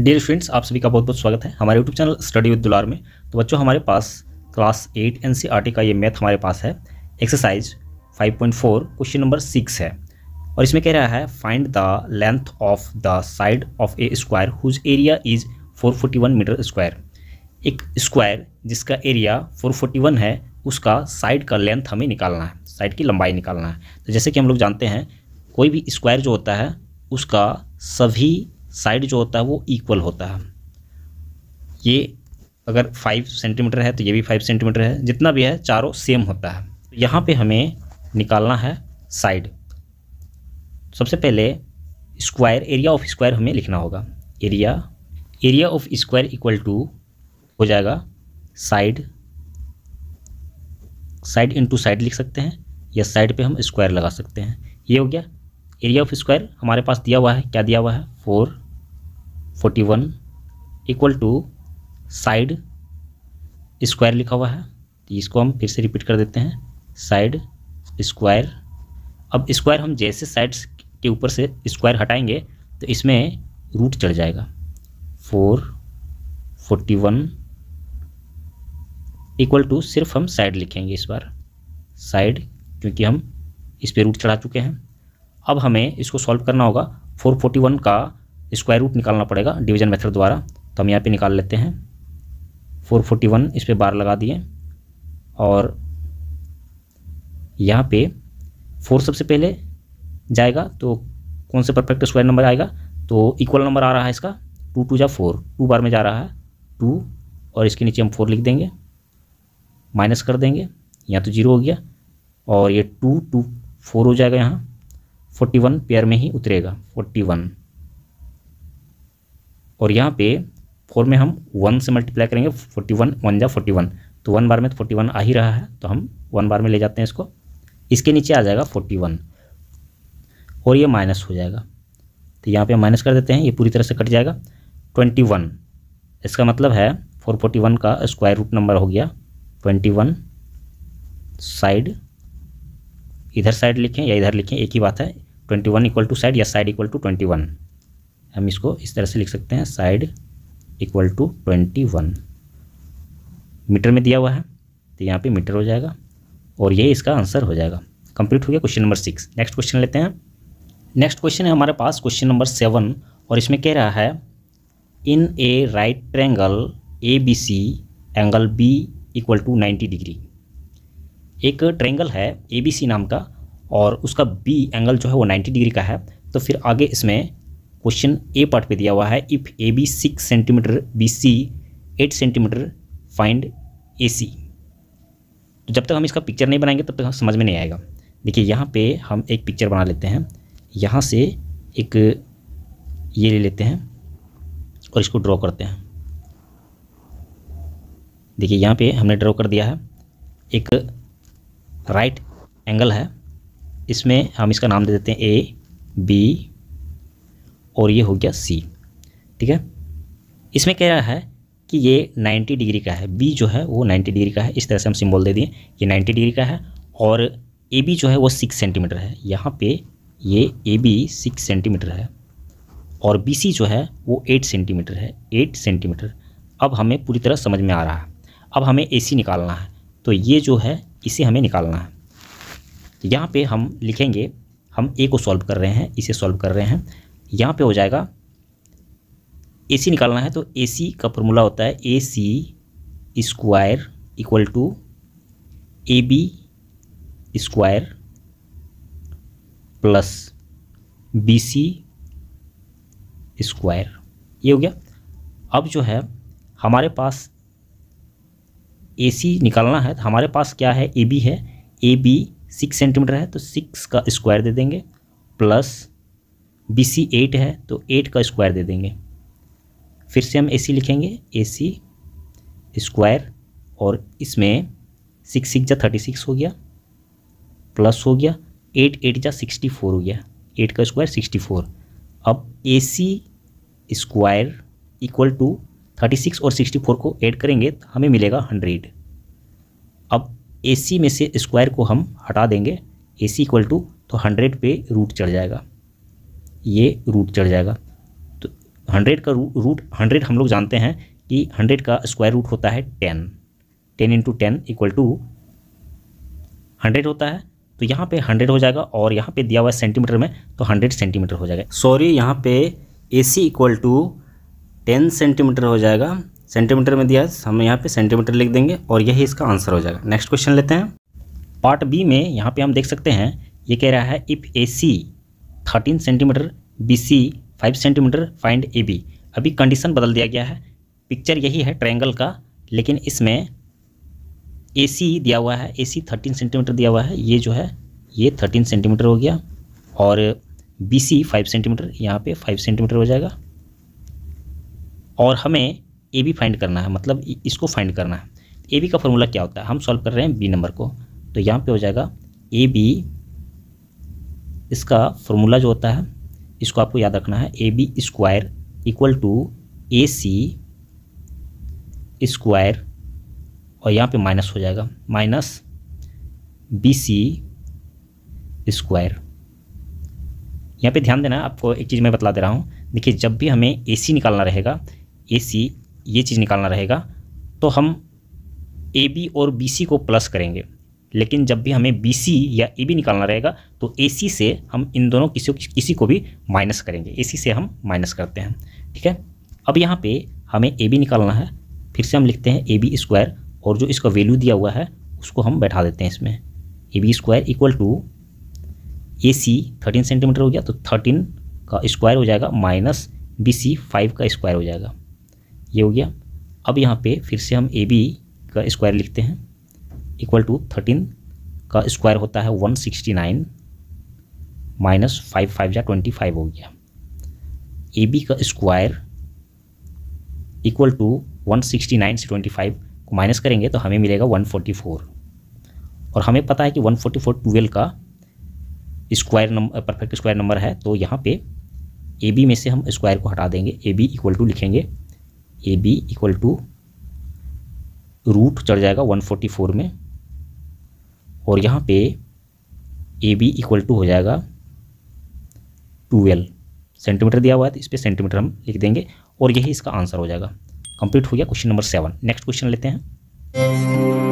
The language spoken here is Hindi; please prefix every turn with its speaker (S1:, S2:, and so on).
S1: डियर फ्रेंड्स आप सभी का बहुत बहुत स्वागत है हमारे यूट्यूब चैनल स्टडी विद दुलार में तो बच्चों हमारे पास क्लास एट एन का ये मैथ हमारे पास है एक्सरसाइज 5.4 क्वेश्चन नंबर सिक्स है और इसमें कह रहा है find the length of the side of a square whose area is 441 metre square एक स्क्वायर जिसका एरिया फोर है उसका साइड का लेंथ हमें निकालना है साइड की लंबाई निकालना है तो जैसे कि हम लोग जानते हैं कोई भी स्क्वायर जो होता है उसका सभी साइड जो होता है वो इक्वल होता है ये अगर फाइव सेंटीमीटर है तो ये भी फाइव सेंटीमीटर है जितना भी है चारों सेम होता है तो यहाँ पे हमें निकालना है साइड सबसे पहले स्क्वायर एरिया ऑफ स्क्वायर हमें लिखना होगा area area of square equal to हो जाएगा साइड साइड इनटू साइड लिख सकते हैं या साइड पे हम स्क्वायर लगा सकते हैं ये हो गया एरिया ऑफ स्क्वायर हमारे पास दिया हुआ है क्या दिया हुआ है four forty one equal to side square लिखा हुआ है तो इसको हम फिर से रिपीट कर देते हैं साइड स्क्वायर अब स्क्वायर हम जैसे साइड्स के ऊपर से स्क्वायर हटाएंगे तो इसमें रूट चढ़ जाएगा four forty one equal to सिर्फ हम साइड लिखेंगे इस बार साइड क्योंकि हम इस पर रूट चढ़ा चुके हैं अब हमें इसको सॉल्व करना होगा फोर फोर्टी वन का स्क्वायर रूट निकालना पड़ेगा डिवीजन मेथड द्वारा तो हम यहाँ पे निकाल लेते हैं 441 इस पर बार लगा दिए और यहाँ पे फोर सबसे पहले जाएगा तो कौन से परफेक्ट स्क्वायर नंबर आएगा तो इक्वल नंबर आ रहा है इसका टू टू जा फोर टू बार में जा रहा है टू और इसके नीचे हम फोर लिख देंगे माइनस कर देंगे यहाँ तो जीरो हो गया और ये टू टू फोर हो जाएगा यहाँ फोर्टी वन पेयर में ही उतरेगा फोर्टी वन और यहाँ पे फोर में हम वन से मल्टीप्लाई करेंगे फोर्टी वन वन जा फोर्टी वन तो वन बार में तो फोर्टी वन आ ही रहा है तो हम वन बार में ले जाते हैं इसको इसके नीचे आ जाएगा फोर्टी वन और ये माइनस हो जाएगा तो यहाँ पे माइनस कर देते हैं ये पूरी तरह से कट जाएगा ट्वेंटी वन इसका मतलब है फोर फोर्टी वन का स्क्वायर रूट नंबर हो गया ट्वेंटी वन साइड इधर साइड लिखें या इधर लिखें एक ही बात है twenty one equal to side या side equal to twenty one हम इसको इस तरह से लिख सकते हैं side equal to twenty one metre में दिया हुआ है तो यहाँ पे मीटर हो जाएगा और यही इसका आंसर हो जाएगा कंप्लीट हो गया question number six next question लेते हैं नेक्स्ट क्वेश्चन है हमारे पास क्वेश्चन नंबर सेवन और इसमें कह रहा है in A right triangle A B C angle B equal to ninety degree एक ट्रैंगल है ए बी सी नाम का और उसका बी एंगल जो है वो नाइन्टी डिग्री का है तो फिर आगे इसमें क्वेश्चन ए पार्ट पे दिया हुआ है if A B six centimetre B C eight centimetre find A C तो जब तक हम इसका पिक्चर नहीं बनाएंगे तब तक हम समझ में नहीं आएगा देखिए यहाँ पे हम एक पिक्चर बना लेते हैं यहाँ से एक ये ले लेते हैं और इसको ड्रॉ करते हैं देखिए यहाँ पे हमने ड्रॉ कर दिया है एक राइट एंगल है इसमें हम इसका नाम दे देते हैं ए बी और ये हो गया सी ठीक है इसमें कह रहा है कि ये 90 डिग्री का है बी जो है वो 90 डिग्री का है इस तरह से हम सिंबल दे दिए ये 90 डिग्री का है और ए बी जो है वो सिक्स सेंटीमीटर है यहाँ पे ये ए बी सिक्स सेंटीमीटर है और बी सी जो है वो एट सेंटीमीटर है एट सेंटीमीटर अब हमें पूरी तरह समझ में आ रहा है अब हमें ए सी निकालना है तो ये जो है इसे हमें निकालना है यहाँ पर हम लिखेंगे हम ए को सॉल्व कर रहे हैं इसे सॉल्व कर रहे हैं यहाँ पे हो जाएगा ए सी निकालना है तो ए सी का फॉर्मूला होता है A C square equal to A B square plus B C square ये हो गया अब जो है हमारे पास ए सी निकालना है तो हमारे पास क्या है ए बी है ए बी सिक्स सेंटीमीटर है तो सिक्स का स्क्वायर दे देंगे प्लस बी सी एट है तो एट का स्क्वायर दे देंगे फिर से हम ए सी लिखेंगे ए सी स्क्वायर और इसमें सिक्स सिक्स जा थर्टी सिक्स हो गया प्लस हो गया एट एट जा सिक्सटी फोर हो गया एट का स्क्वायर सिक्सटी फोर अब A C square equal to thirty six और सिक्सटी फोर को ऐड करेंगे तो हमें मिलेगा हंड्रेड अब ए सी में से स्क्वायर को हम हटा देंगे ए सी इक्वल टू तो हंड्रेड पे रूट चढ़ जाएगा ये रूट चढ़ जाएगा तो हंड्रेड का रूट हंड्रेड हम लोग जानते हैं कि हंड्रेड का स्क्वायर रूट होता है ten ten into ten equal to hundred होता है तो यहाँ पे हंड्रेड हो जाएगा और यहाँ पे दिया हुआ है सेंटीमीटर में तो हंड्रेड सेंटीमीटर हो जाएगा सॉरी यहाँ पे A C equal to ten centimetre हो जाएगा सेंटीमीटर में दिया है हम यहाँ पे सेंटीमीटर लिख देंगे और यही इसका आंसर हो जाएगा नेक्स्ट क्वेश्चन लेते हैं पार्ट बी में यहाँ पे हम देख सकते हैं ये कह रहा है if A C thirteen centimetre B C five centimetre find A B अभी कंडीशन बदल दिया गया है पिक्चर यही है ट्रायंगल का लेकिन इसमें ए सी दिया हुआ है ए सी थर्टीन सेंटीमीटर दिया हुआ है ये जो है ये थर्टीन सेंटीमीटर हो गया और बी सी फाइव सेंटीमीटर यहाँ पे फाइव सेंटीमीटर हो जाएगा और हमें ए बी फाइंड करना है मतलब इसको फाइंड करना है ए बी का फॉर्मूला क्या होता है हम सॉल्व कर रहे हैं बी नंबर को तो यहाँ पे हो जाएगा ए बी इसका फॉर्मूला जो होता है इसको आपको याद रखना है A B square equal to A C square और यहाँ पे माइनस हो जाएगा माइनस बी सी स्क्वायर यहाँ पे ध्यान देना आपको एक चीज़ मैं बता दे रहा हूँ देखिए जब भी हमें ए सी निकालना रहेगा ए सी ये चीज़ निकालना रहेगा तो हम ए बी और बी सी को प्लस करेंगे लेकिन जब भी हमें बी सी या ए e बी निकालना रहेगा तो ए सी से हम इन दोनों किसी किसी को भी माइनस करेंगे ए सी से हम माइनस करते हैं ठीक है अब यहाँ पे हमें ए बी निकालना है फिर से हम लिखते हैं ए बी स्क्वायर और जो इसका वैल्यू दिया हुआ है उसको हम बैठा देते हैं इसमें A B square equal to A C thirteen centimetre हो गया तो थर्टीन का स्क्वायर हो जाएगा माइनस बी सी फाइव का स्क्वायर हो जाएगा ये हो गया अब यहाँ पे फिर से हम ए बी का स्क्वायर लिखते हैं इक्वल टू थर्टीन का स्क्वायर होता है one sixty nine minus five five या ट्वेंटी फाइव हो गया ए बी का square equal to one sixty nine से ट्वेंटी फाइव को माइनस करेंगे तो हमें मिलेगा वन फोर्टी फोर और हमें पता है कि वन फोर्टी फोर ट्वेल्व का square number perfect square number है तो यहाँ पे ए बी में से हम स्क्वायर को हटा देंगे ए बी इक्वल टू लिखेंगे A B equal to root चढ़ जाएगा वन फोर्टी फोर में और यहाँ पे ए बी इक्वल टू हो जाएगा ट्वेल्व सेंटीमीटर दिया हुआ है तो इस पर सेंटीमीटर हम लिख देंगे और यही इसका आंसर हो जाएगा कंप्लीट हो गया question number seven next question लेते हैं